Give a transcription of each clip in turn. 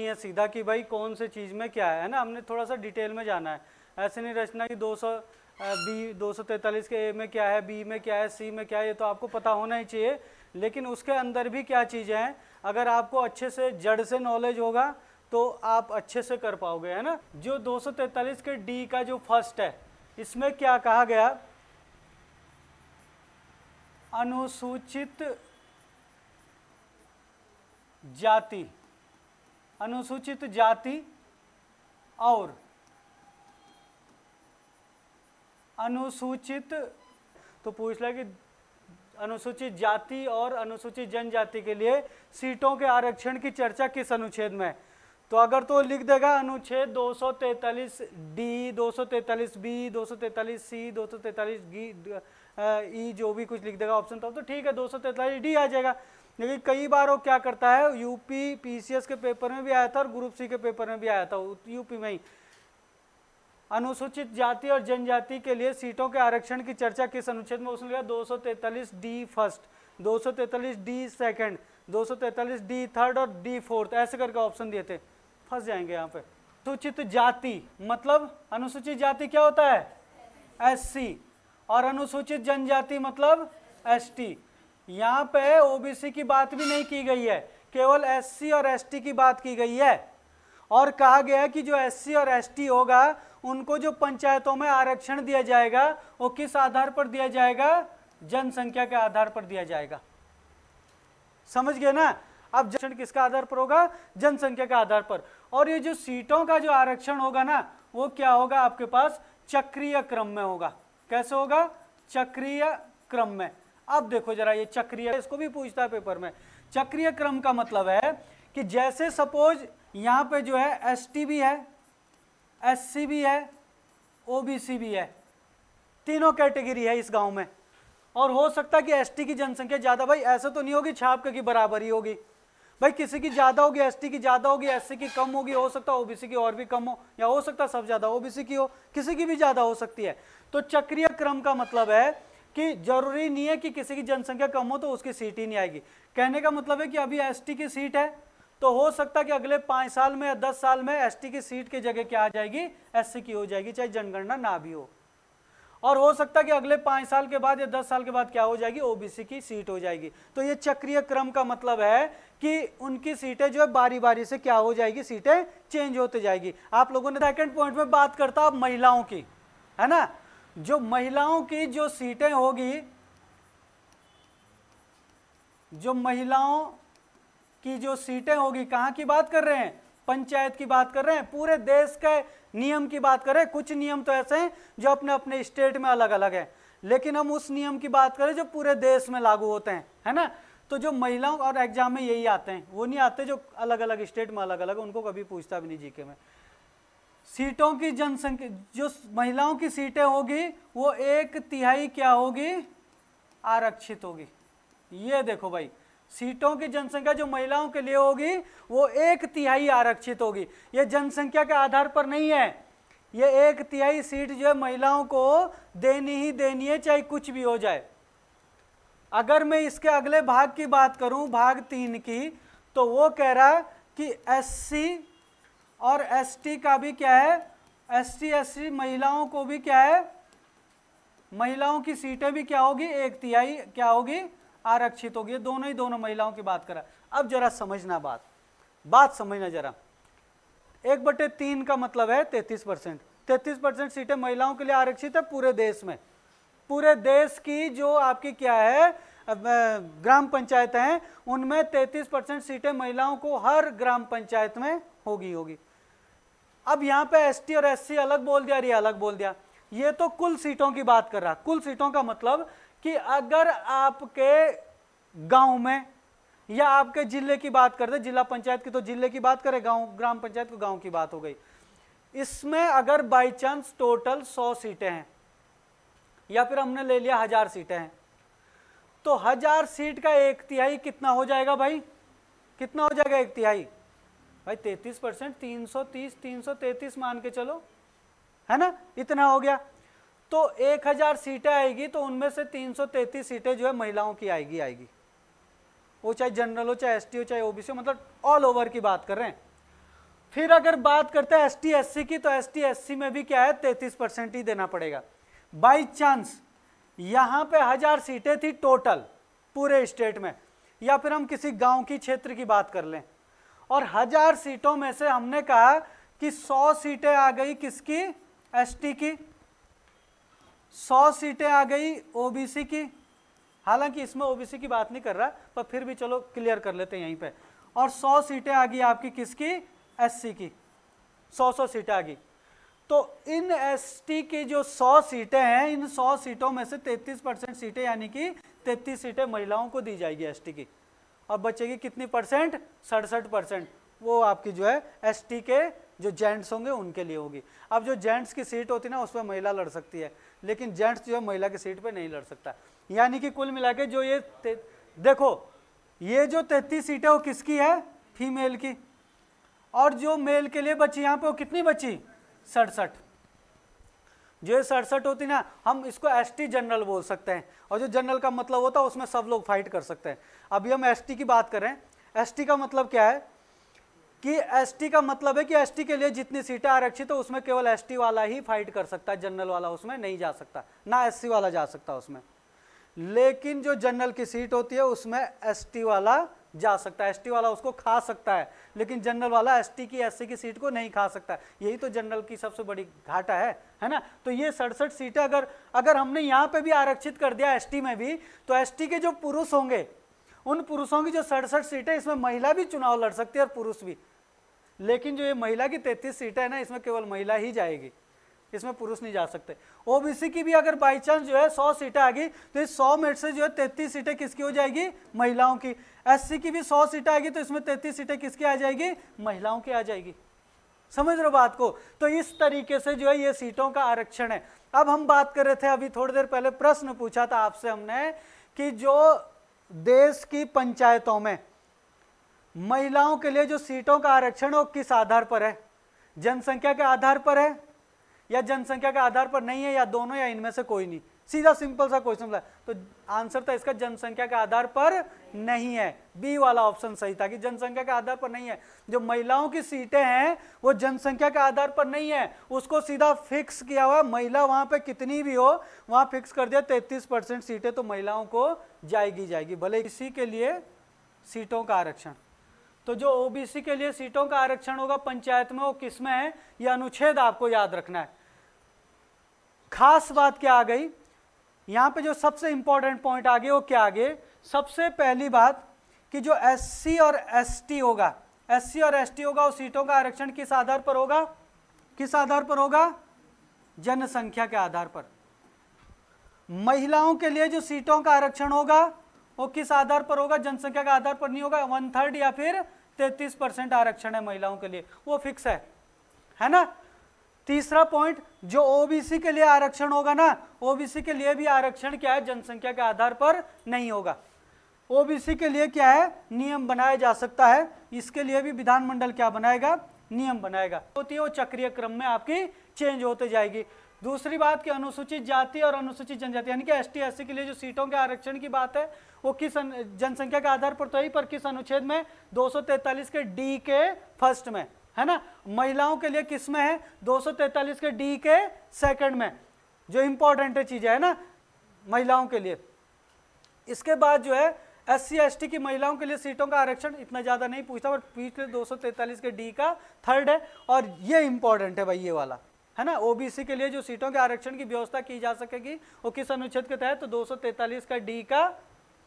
नहीं है सीधा कि भाई कौन से चीज़ में क्या है, ना हमने थोड़ा सा डिटेल में जाना है ऐसे नहीं रचना की 200 बी दो के ए में क्या है बी में क्या है सी में क्या है ये तो आपको पता होना ही चाहिए लेकिन उसके अंदर भी क्या चीज़ें हैं अगर आपको अच्छे से जड़ से नॉलेज होगा तो आप अच्छे से कर पाओगे है ना जो दो के डी का जो फर्स्ट है इसमें क्या कहा गया अनुसूचित जाति अनुसूचित जाति और अनुसूचित तो पूछ ले कि अनुसूचित जाति और अनुसूचित जनजाति के लिए सीटों के आरक्षण की चर्चा किस अनुच्छेद में तो अगर तो लिख देगा अनुच्छेद 243 डी 243 बी 243 सी 243 सौ ई जो भी कुछ लिख देगा ऑप्शन तो, तो ठीक है 243 डी आ जाएगा लेकिन कई बार वो क्या करता है यूपी पीसीएस के पेपर में भी आया था और ग्रुप सी के पेपर में भी आया था यूपी में ही अनुसूचित जाति और जनजाति के लिए सीटों के आरक्षण की चर्चा किस अनुच्छेद में उसने लिया दो डी फर्स्ट दो डी सेकंड दो डी थर्ड और डी फोर्थ ऐसे करके ऑप्शन दिए थे फंस जाएंगे यहाँ पे अनुसूचित जाति मतलब अनुसूचित जाति क्या होता है एस और अनुसूचित जनजाति मतलब एस टी यहाँ पे ओबीसी की बात भी नहीं की गई है केवल एससी और एसटी की बात की गई है और कहा गया है कि जो एससी और एसटी होगा उनको जो पंचायतों में आरक्षण दिया जाएगा वो किस आधार पर दिया जाएगा जनसंख्या के आधार पर दिया जाएगा समझ गए ना अब जन किसका आधार पर होगा जनसंख्या के आधार पर और ये जो सीटों का जो आरक्षण होगा ना वो क्या होगा आपके पास चक्रीय क्रम में होगा कैसे होगा चक्रीय क्रम में अब देखो जरा ये चक्रीय इसको भी पूछता है पेपर में चक्रीय क्रम का मतलब है कि जैसे सपोज यहां पे जो है एस भी है एस भी है ओ भी है तीनों कैटेगरी है इस गांव में और हो सकता है कि टी की जनसंख्या ज़्यादा भाई ऐसा तो नहीं होगी छाप की बराबरी होगी भाई किसी की ज़्यादा होगी टी की ज़्यादा होगी सी की कम होगी हो सकता है ओबीसी की और भी कम हो या हो सकता है सब ज़्यादा ओबीसी की हो किसी की भी ज़्यादा हो सकती है तो चक्रीय क्रम का मतलब है कि जरूरी नहीं है कि किसी की जनसंख्या कम हो तो उसकी सीट ही नहीं आएगी कहने का मतलब है कि अभी एसटी की सीट है तो हो सकता है कि अगले पाँच साल में या दस साल में एसटी की सीट की जगह क्या आ जाएगी एससी की हो जाएगी चाहे जनगणना ना भी हो और हो सकता है कि अगले पाँच साल के बाद या दस साल के बाद क्या हो जाएगी ओबीसी की सीट हो जाएगी तो ये चक्रीय क्रम का मतलब है कि उनकी सीटें जो है बारी बारी से क्या हो जाएगी सीटें चेंज होती जाएगी आप लोगों ने सेकेंड पॉइंट में बात करता महिलाओं की है ना जो महिलाओं की जो सीटें होगी जो महिलाओं की जो सीटें होगी कहाँ की बात कर रहे हैं पंचायत की बात कर रहे हैं पूरे देश के नियम की बात कर रहे हैं कुछ नियम तो ऐसे हैं जो अपने अपने स्टेट में अलग अलग हैं लेकिन हम उस नियम की बात करें जो पूरे देश में लागू होते हैं है ना तो जो महिलाओं और एग्जाम में यही आते हैं वो नहीं आते जो अलग अलग स्टेट में अलग अलग उनको कभी पूछता भी नहीं जीके में सीटों की जनसंख्या जो महिलाओं की सीटें होगी वो एक तिहाई क्या होगी आरक्षित होगी ये देखो भाई सीटों की जनसंख्या जो महिलाओं के लिए होगी वो एक तिहाई आरक्षित होगी ये जनसंख्या के आधार पर नहीं है ये एक तिहाई सीट जो है महिलाओं को देनी ही देनी है चाहे कुछ भी हो जाए अगर मैं इसके अगले भाग की बात करूं भाग तीन की तो वो कह रहा कि एससी और एसटी का भी क्या है एसटी एससी महिलाओं को भी क्या है महिलाओं की सीटें भी क्या होगी एक तिहाई क्या होगी आरक्षित होगी दोनों ही दोनों महिलाओं की बात करा अब जरा समझना बात बात समझना जरा एक बटे तीन का मतलब है तैतीस परसेंट तैतीस परसेंट सीटें महिलाओं के लिए आरक्षित है पूरे देश में पूरे देश की जो आपकी क्या है ग्राम पंचायत हैं उनमें तैतीस परसेंट सीटें महिलाओं को हर ग्राम पंचायत में होगी होगी अब यहाँ पे एसटी और एससी अलग बोल दिया रही e अलग बोल दिया ये तो कुल सीटों की बात कर रहा कुल सीटों का मतलब कि अगर आपके गांव में या आपके जिले की बात कर दे जिला पंचायत की तो जिले की बात करें गांव ग्राम पंचायत को गांव की बात हो गई इसमें अगर बाई चांस टोटल सौ सीटें हैं या फिर हमने ले लिया हजार सीटें हैं तो हजार सीट का एक तिहाई कितना हो जाएगा भाई कितना हो जाएगा एक तिहाई भाई तैतीस परसेंट तीन सौ तीस तीन सौ तैतीस मान के चलो है ना इतना हो गया तो एक हजार सीटें आएगी तो उनमें से तीन सौ तैतीस सीटें जो है महिलाओं की आएगी आएगी वो चाहे जनरल हो चाहे एसटी हो चाहे ओबीसी हो मतलब ऑल ओवर की बात कर रहे हैं फिर अगर बात करते हैं एसटी एससी की तो एसटी एससी में भी क्या है तैतीस परसेंट ही देना पड़ेगा बाई चांस यहाँ पे हजार सीटें थी टोटल पूरे स्टेट में या फिर हम किसी गांव की क्षेत्र की बात कर लें और हजार सीटों में से हमने कहा कि सौ सीटें आ गई किसकी एसटी की सौ सीटें आ गई ओबीसी की हालांकि इसमें ओबीसी की बात नहीं कर रहा पर फिर भी चलो क्लियर कर लेते हैं यहीं पे और सौ सीटें आ गई आपकी किसकी एससी की सौ सौ सीटें आ गई तो इन एसटी की जो 100 सीटें हैं इन 100 सीटों में से 33 परसेंट सीटें यानी कि 33 सीटें महिलाओं को दी जाएगी एसटी की और बचेगी कितनी परसेंट सड़सठ परसेंट वो आपकी जो है एस के जो जेंट्स होंगे उनके लिए होगी अब जो जेंट्स की सीट होती ना उसमें महिला लड़ सकती है लेकिन जेंट्स जो है महिला की सीट पर नहीं लड़ सकता यानी कि कुल मिला जो ये देखो ये जो तैतीस सीटें वो किसकी है फीमेल की और जो मेल के लिए बची यहाँ पे वो कितनी बची सड़सठ जो ये सड़सठ होती ना हम इसको एसटी जनरल बोल सकते हैं और जो जनरल का मतलब होता है उसमें सब लोग फाइट कर सकते हैं अभी हम एसटी की बात करें एसटी का मतलब क्या है कि एसटी का मतलब है कि एसटी के लिए जितनी सीटें आरक्षित है उसमें केवल एसटी वाला ही फाइट कर सकता है जनरल वाला उसमें नहीं जा सकता ना एस वाला जा सकता उसमें लेकिन जो जनरल की सीट होती है उसमें एस वाला जा सकता है एसटी वाला उसको खा सकता है लेकिन जनरल वाला एसटी की एससी की सीट को नहीं खा सकता यही तो जनरल की सबसे बड़ी घाटा है है ना तो ये सड़सठ सीटें अगर अगर हमने यहाँ पे भी आरक्षित कर दिया एसटी में भी तो एसटी के जो पुरुष होंगे उन पुरुषों की जो सड़सठ सीटें इसमें महिला भी चुनाव लड़ सकती है और पुरुष भी लेकिन जो ये महिला की तैतीस सीटें हैं ना इसमें केवल महिला ही जाएगी इसमें पुरुष नहीं जा सकते ओबीसी की भी अगर बाई चांस जो है सौ सीटें आ गई तो इस सौ में से जो है तैतीस सीटें किसकी हो जाएगी महिलाओं की एससी की भी सौ सीटें आएगी तो इसमें तैतीस सीटें किसकी आ जाएगी महिलाओं की आ जाएगी समझ रहे हो बात को तो इस तरीके से जो है ये सीटों का आरक्षण है अब हम बात कर रहे थे अभी थोड़ी देर पहले प्रश्न पूछा था आपसे हमने कि जो देश की पंचायतों में महिलाओं के लिए जो सीटों का आरक्षण हो किस आधार पर है जनसंख्या के आधार पर है या जनसंख्या के आधार पर नहीं है या दोनों या इनमें से कोई नहीं सीधा सिंपल सा क्वेश्चन तो आंसर था तो इसका जनसंख्या के आधार पर नहीं है बी वाला ऑप्शन सही था कि जनसंख्या के आधार पर नहीं है जो महिलाओं की सीटें हैं वो जनसंख्या के आधार पर नहीं है उसको सीधा फिक्स किया हुआ महिला वहां पे कितनी भी हो वहां फिक्स कर दिया तैतीस परसेंट सीटें तो महिलाओं को जाएगी जाएगी भले इसी के लिए सीटों का आरक्षण तो जो ओबीसी के लिए सीटों का आरक्षण होगा पंचायत में वो किसमें है यह अनुच्छेद आपको याद रखना है खास बात क्या आ गई यहां पे जो सबसे इंपॉर्टेंट पॉइंट आ गए वो क्या आ गए सबसे पहली बात कि जो एससी और एसटी होगा एससी और एसटी होगा वो सीटों का आरक्षण किस आधार पर होगा किस आधार पर होगा जनसंख्या के आधार पर महिलाओं के लिए जो सीटों का आरक्षण होगा वो किस आधार पर होगा जनसंख्या के आधार पर नहीं होगा वन थर्ड या फिर तैतीस परसेंट आरक्षण है महिलाओं के लिए वो फिक्स है है ना तीसरा पॉइंट जो ओबीसी के लिए आरक्षण होगा ना ओबीसी के लिए भी आरक्षण क्या है जनसंख्या के आधार पर नहीं होगा ओबीसी के लिए क्या है नियम बनाया जा सकता है इसके लिए भी विधानमंडल क्या बनाएगा नियम बनाएगा होती है वो क्रम में आपकी चेंज होते जाएगी दूसरी बात कि अनुसूचित जाति और अनुसूचित जनजाति यानी कि एस टी के लिए जो सीटों के आरक्षण की बात है वो किस जनसंख्या के आधार पर तो ही पर किस अनुच्छेद में 243 के डी के फर्स्ट में है ना महिलाओं के लिए किस में है 243 के डी के सेकंड में जो इंपॉर्टेंट है चीज़ है ना महिलाओं के लिए इसके बाद जो है एस सी की महिलाओं के लिए सीटों का आरक्षण इतना ज़्यादा नहीं पूछता बट पिछले 243 के डी का थर्ड है और ये इंपॉर्टेंट है भाई ये वाला है ना ओबीसी के लिए जो सीटों के आरक्षण की व्यवस्था की जा सकेगी वो किस अनुच्छेद के तहत तो 243 का डी का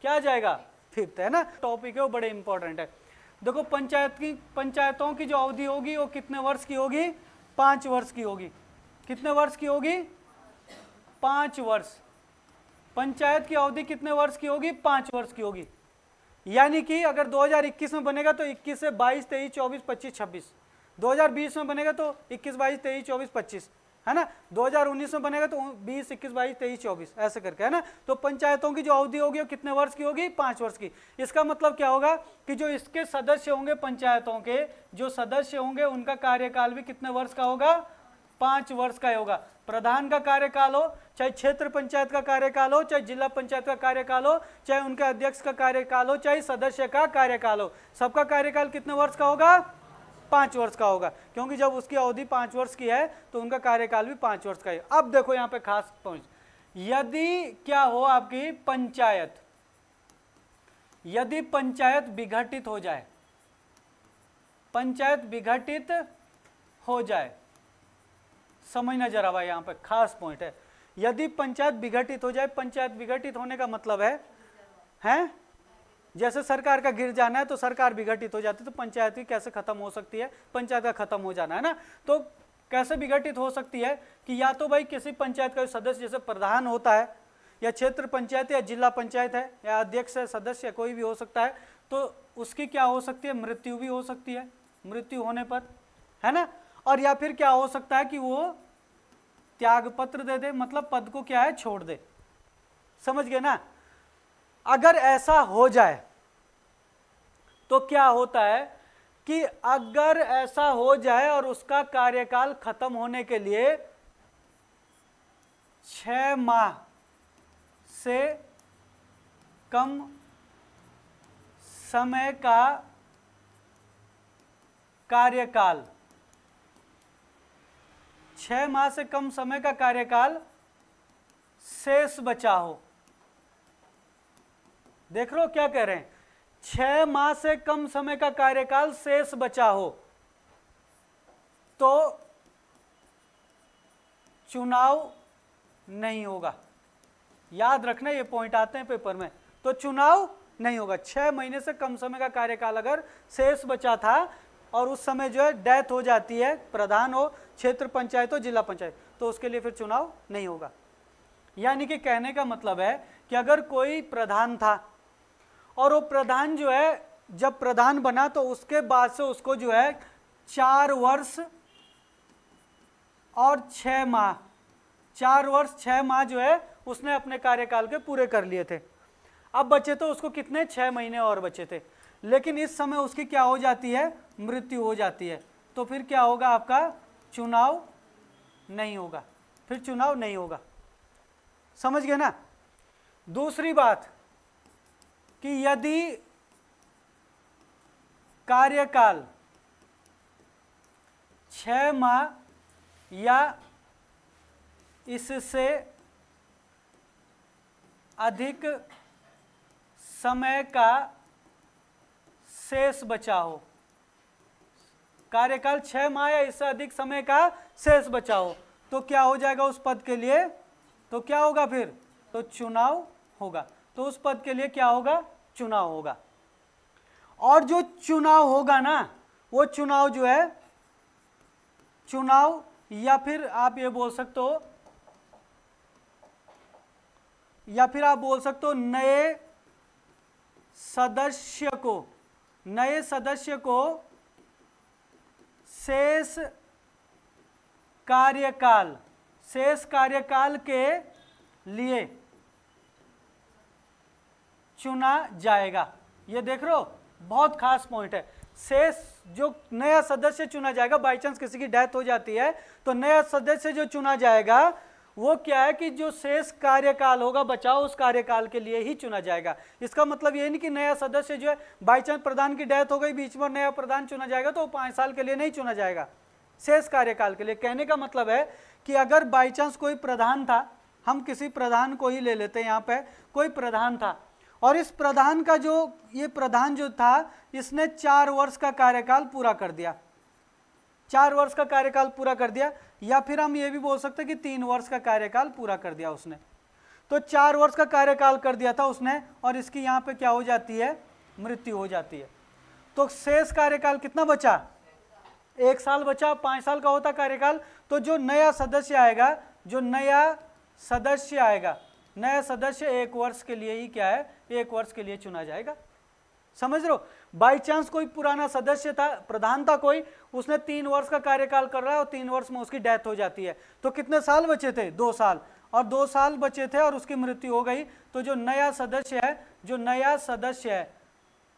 क्या जाएगा फिफ्थ है ना टॉपिक है वो बड़े इंपॉर्टेंट है देखो पंचायत की पंचायतों की जो अवधि होगी वो कितने वर्ष की होगी पांच वर्ष की होगी कितने वर्ष की होगी पांच वर्ष पंचायत की अवधि कितने वर्ष की होगी पांच वर्ष की होगी यानी कि अगर 2021 में बनेगा तो 21 से 22, 23, 24, 25, 26 2020 में बनेगा तो 21 बाईस तेईस चौबीस पच्चीस है ना 2019 में बनेगा तो 20 21 बाईस तेईस चौबीस ऐसे करके है ना तो पंचायतों की जो अवधि होगी वो कितने वर्ष की होगी पाँच वर्ष की इसका मतलब क्या होगा कि जो इसके सदस्य होंगे पंचायतों के जो सदस्य होंगे उनका कार्यकाल भी कितने वर्ष का होगा पाँच वर्ष का होगा प्रधान का कार्यकाल हो चाहे क्षेत्र पंचायत का कार्यकाल हो चाहे जिला पंचायत का कार्यकाल हो चाहे उनके अध्यक्ष का कार्यकाल हो चाहे सदस्य का कार्यकाल हो सबका कार्यकाल कितने वर्ष का होगा पाँच वर्ष का होगा क्योंकि जब उसकी अवधि पाँच वर्ष की है तो उनका कार्यकाल भी पाँच वर्ष का है अब देखो यहाँ पे खास पहुँच यदि क्या हो आपकी पंचायत यदि पंचायत विघटित हो जाए पंचायत विघटित हो जाए समझना जरा भाई यहाँ पे खास पॉइंट है यदि पंचायत विघटित हो जाए पंचायत विघटित होने का मतलब है हैं जैसे सरकार का गिर जाना है तो सरकार विघटित हो जाती है तो पंचायत की कैसे खत्म हो सकती है पंचायत का खत्म हो जाना है ना तो कैसे विघटित हो सकती है कि या तो भाई किसी पंचायत का सदस्य जैसे प्रधान होता है या क्षेत्र पंचायत या जिला पंचायत है या अध्यक्ष है सदस्य कोई भी हो सकता है तो उसकी क्या हो सकती है मृत्यु भी हो सकती है मृत्यु होने पर है ना और या फिर क्या हो सकता है कि वो त्यागपत्र दे दे मतलब पद को क्या है छोड़ दे समझ गए ना अगर ऐसा हो जाए तो क्या होता है कि अगर ऐसा हो जाए और उसका कार्यकाल खत्म होने के लिए छ माह से कम समय का कार्यकाल छह माह से कम समय का कार्यकाल शेष बचा हो देख लो क्या कह रहे हैं छह माह से कम समय का कार्यकाल शेष बचा हो तो चुनाव नहीं होगा याद रखना ये पॉइंट आते हैं पेपर में तो चुनाव नहीं होगा छह महीने से कम समय का कार्यकाल अगर शेष बचा था और उस समय जो है डेथ हो जाती है प्रधान हो क्षेत्र पंचायत हो जिला पंचायत तो उसके लिए फिर चुनाव नहीं होगा यानी कि कहने का मतलब है कि अगर कोई प्रधान था और वो प्रधान जो है जब प्रधान बना तो उसके बाद से उसको जो है चार वर्ष और छः माह चार वर्ष छः माह जो है उसने अपने कार्यकाल के पूरे कर लिए थे अब बचे तो उसको कितने छः महीने और बचे थे लेकिन इस समय उसकी क्या हो जाती है मृत्यु हो जाती है तो फिर क्या होगा आपका चुनाव नहीं होगा फिर चुनाव नहीं होगा समझ गए ना दूसरी बात कि यदि कार्यकाल छ माह या इससे अधिक समय का शेष बचा हो कार्यकाल छह माह या इससे अधिक समय का शेष बचा हो तो क्या हो जाएगा उस पद के लिए तो क्या होगा फिर तो चुनाव होगा तो उस पद के लिए क्या होगा चुनाव होगा और जो चुनाव होगा ना वो चुनाव जो है चुनाव या फिर आप ये बोल सकते हो या फिर आप बोल सकते हो नए सदस्य को नए सदस्य को शेष कार्यकाल शेष कार्यकाल के लिए चुना जाएगा ये देख रहे हो बहुत खास पॉइंट है शेष जो नया सदस्य चुना जाएगा बाई चांस किसी की डेथ हो जाती है तो नया सदस्य जो चुना जाएगा वो क्या है कि जो शेष कार्यकाल होगा बचाओ उस कार्यकाल के लिए ही चुना जाएगा इसका मतलब ये नहीं कि नया सदस्य जो है बाई चांस प्रधान की डेथ हो गई बीच में नया प्रधान चुना जाएगा तो पाँच साल के लिए नहीं चुना जाएगा शेष कार्यकाल के लिए कहने का मतलब है कि अगर बाई चांस कोई प्रधान था हम किसी प्रधान को ही ले लेते हैं यहाँ पे कोई प्रधान था और इस प्रधान का जो ये प्रधान जो था इसने चार वर्ष का कार्यकाल पूरा कर दिया चार वर्ष का कार्यकाल पूरा कर दिया या फिर हम ये भी बोल सकते कि तीन वर्ष का कार्यकाल पूरा कर दिया उसने तो चार वर्ष का कार्यकाल कर दिया था उसने और इसकी यहाँ पे क्या हो जाती है मृत्यु हो जाती है तो शेष कार्यकाल कितना बचा एक साल बचा पाँच साल का होता कार्यकाल तो जो नया सदस्य आएगा जो नया सदस्य आएगा नया सदस्य एक वर्ष के लिए ही क्या है एक वर्ष के लिए चुना जाएगा समझ रहे हो बाई चांस कोई पुराना सदस्य था प्रधान था कोई उसने तीन वर्ष का कार्यकाल कर रहा है और तीन वर्ष में उसकी डेथ हो जाती है तो कितने साल बचे थे दो साल और दो साल बचे थे और उसकी मृत्यु हो गई तो जो नया सदस्य है जो नया सदस्य है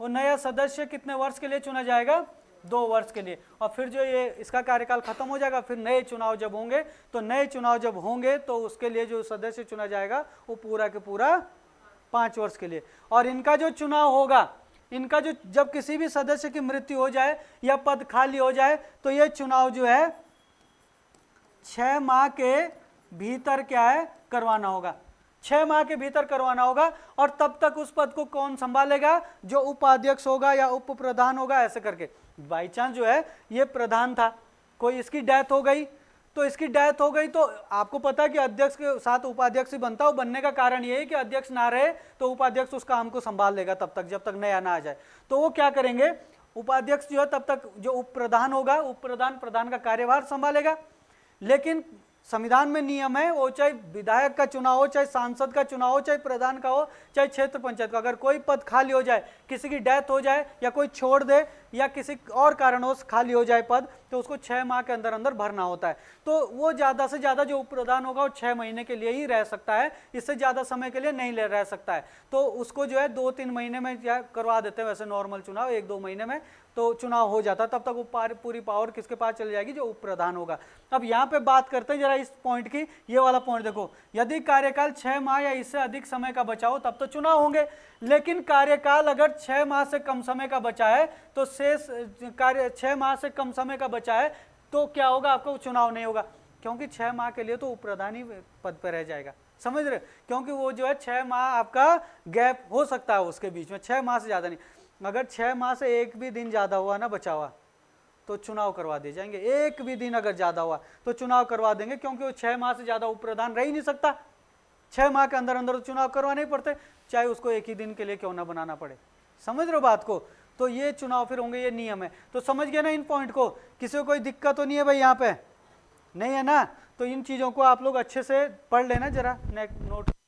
वो नया सदस्य कितने वर्ष के लिए चुना जाएगा दो वर्ष के लिए और फिर जो ये इसका कार्यकाल खत्म हो जाएगा फिर नए चुनाव जब होंगे तो नए चुनाव जब होंगे तो उसके लिए जो सदस्य चुना जाएगा वो पूरा के पूरा पाँच वर्ष के लिए और इनका जो चुनाव होगा इनका जो जब किसी भी सदस्य की मृत्यु हो जाए या पद खाली हो जाए तो यह चुनाव जो है छः माह के भीतर क्या है करवाना होगा छः माह के भीतर करवाना होगा और तब तक उस पद को कौन संभालेगा जो उपाध्यक्ष होगा या उप प्रधान होगा ऐसे करके बाई चांस जो है ये प्रधान था कोई इसकी डेथ हो गई तो इसकी डेथ हो गई तो आपको पता है कि अध्यक्ष के साथ उपाध्यक्ष ही बनता है बनने का कारण ये है कि अध्यक्ष ना रहे तो उपाध्यक्ष उस काम को संभाल लेगा तब तक जब तक नया ना आ जाए तो वो क्या करेंगे उपाध्यक्ष जो है तब तक जो उप प्रधान होगा उप प्रधान प्रधान का कार्यभार संभालेगा लेकिन संविधान में नियम है वो चाहे विधायक का चुनाव हो चाहे सांसद का चुनाव हो चाहे प्रधान का हो चाहे क्षेत्र पंचायत का अगर कोई पद खाली हो जाए किसी की डेथ हो जाए या कोई छोड़ दे या किसी और कारणवश खाली हो जाए पद तो उसको छः माह के अंदर अंदर भरना होता है तो वो ज़्यादा से ज़्यादा जो उपप्रदान होगा वो छः महीने के लिए ही रह सकता है इससे ज़्यादा समय के लिए नहीं ले रह सकता है तो उसको जो है दो तीन महीने में करवा देते हैं वैसे नॉर्मल चुनाव एक दो महीने में तो चुनाव हो जाता तब तक वो पूरी पावर किसके पास चली जाएगी जो उप प्रधान होगा अब यहाँ पर बात करते हैं जरा इस पॉइंट की ये वाला पॉइंट देखो यदि कार्यकाल छः माह या इससे अधिक समय का बचाओ तब तो चुनाव होंगे लेकिन कार्यकाल अगर छः माह से कम समय का बचा है तो शेष कार्य छः माह से कम समय का बचा है तो क्या होगा आपका चुनाव नहीं होगा क्योंकि छः माह के लिए तो उप्रधान ही पद पर रह जाएगा समझ रहे क्योंकि वो जो है छः माह आपका गैप हो सकता है उसके बीच में छः माह से ज़्यादा नहीं अगर छः माह से एक भी दिन ज़्यादा हुआ ना बचा हुआ तो चुनाव करवा दिए जाएंगे एक भी दिन अगर ज़्यादा हुआ तो चुनाव करवा देंगे क्योंकि वो छः माह से ज़्यादा उप्रधान रह ही नहीं सकता छः माह के अंदर अंदर तो चुनाव करवाने ही पड़ते चाहे उसको एक ही दिन के लिए क्यों ना बनाना पड़े समझ रहे हो बात को तो ये चुनाव फिर होंगे ये नियम है तो समझ गए ना इन पॉइंट को किसी को कोई दिक्कत तो नहीं है भाई यहाँ पे नहीं है ना तो इन चीज़ों को आप लोग अच्छे से पढ़ लेना जरा नेक्स्ट नोट